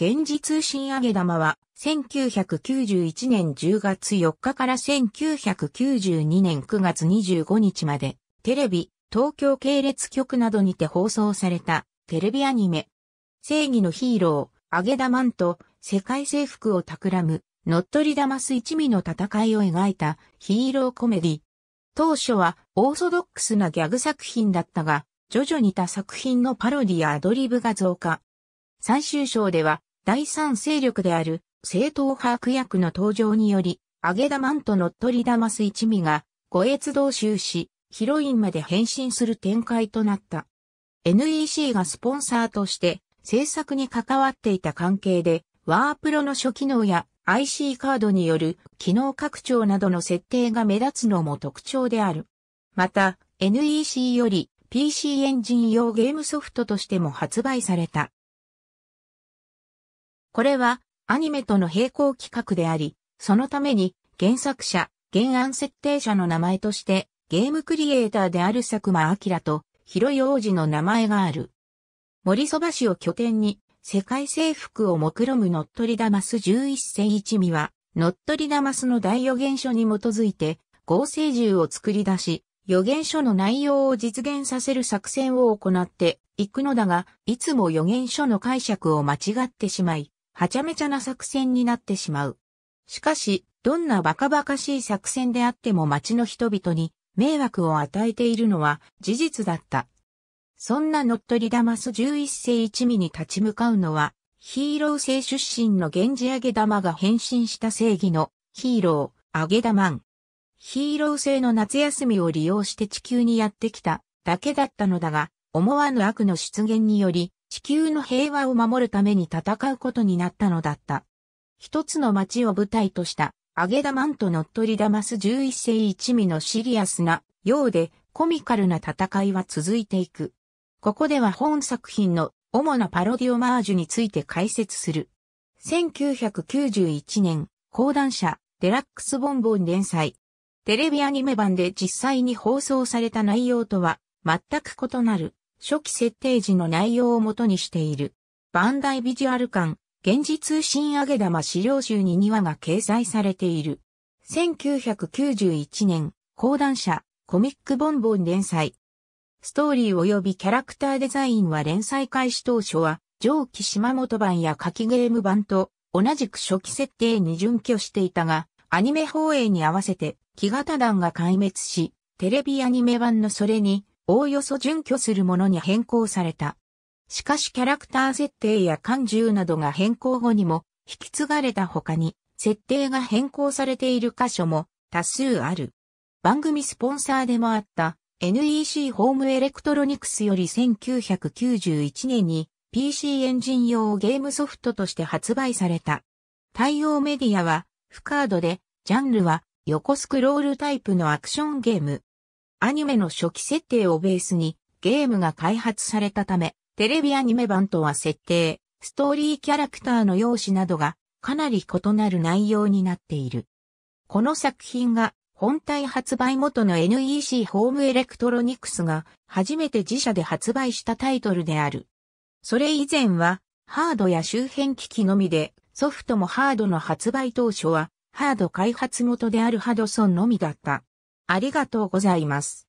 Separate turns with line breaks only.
現実通信上げ玉は、1991年10月4日から1992年9月25日まで、テレビ、東京系列局などにて放送された、テレビアニメ。正義のヒーロー、上げ玉んと、世界征服を企む、乗っ取り玉す一味の戦いを描いた、ヒーローコメディ。当初は、オーソドックスなギャグ作品だったが、徐々に他作品のパロディやアドリブが増加。最終章では第三勢力である正統派悪役の登場により、アゲダマンと乗っ取りダマス一味が、護越同州し、ヒロインまで変身する展開となった。NEC がスポンサーとして制作に関わっていた関係で、ワープロの初機能や IC カードによる機能拡張などの設定が目立つのも特徴である。また、NEC より PC エンジン用ゲームソフトとしても発売された。これはアニメとの並行企画であり、そのために原作者、原案設定者の名前としてゲームクリエイターである佐久間明と広い王子の名前がある。森そば市を拠点に世界征服を目論む乗っ取りダマス11世一味は、乗っ取りダマスの大予言書に基づいて合成銃を作り出し、予言書の内容を実現させる作戦を行っていくのだが、いつも予言書の解釈を間違ってしまい、はちゃめちゃな作戦になってしまう。しかし、どんなバカバカしい作戦であっても街の人々に迷惑を与えているのは事実だった。そんな乗っ取りダマス11世一味に立ち向かうのは、ヒーロー性出身の源氏上げ玉が変身した正義のヒーロー、上げ玉ン。ヒーロー性の夏休みを利用して地球にやってきただけだったのだが、思わぬ悪の出現により、地球の平和を守るために戦うことになったのだった。一つの町を舞台とした、アゲダマンとノットリダマス11世一味のシリアスな、ようでコミカルな戦いは続いていく。ここでは本作品の主なパロディオマージュについて解説する。1991年、講談社、デラックスボンボン連載。テレビアニメ版で実際に放送された内容とは全く異なる。初期設定時の内容をもとにしている。バンダイビジュアル館、現実通信上げ玉資料集に2話が掲載されている。1991年、講談社、コミックボンボン連載。ストーリー及びキャラクターデザインは連載開始当初は、上記島本版や書きゲーム版と同じく初期設定に準拠していたが、アニメ放映に合わせて、木型団が壊滅し、テレビアニメ版のそれに、おおよそ準拠するものに変更された。しかしキャラクター設定や感銃などが変更後にも引き継がれた他に設定が変更されている箇所も多数ある。番組スポンサーでもあった NEC ホームエレクトロニクスより1991年に PC エンジン用ゲームソフトとして発売された。対応メディアは、フカードで、ジャンルは横スクロールタイプのアクションゲーム。アニメの初期設定をベースにゲームが開発されたため、テレビアニメ版とは設定、ストーリーキャラクターの容姿などがかなり異なる内容になっている。この作品が本体発売元の NEC ホームエレクトロニクスが初めて自社で発売したタイトルである。それ以前はハードや周辺機器のみでソフトもハードの発売当初はハード開発元であるハドソンのみだった。ありがとうございます。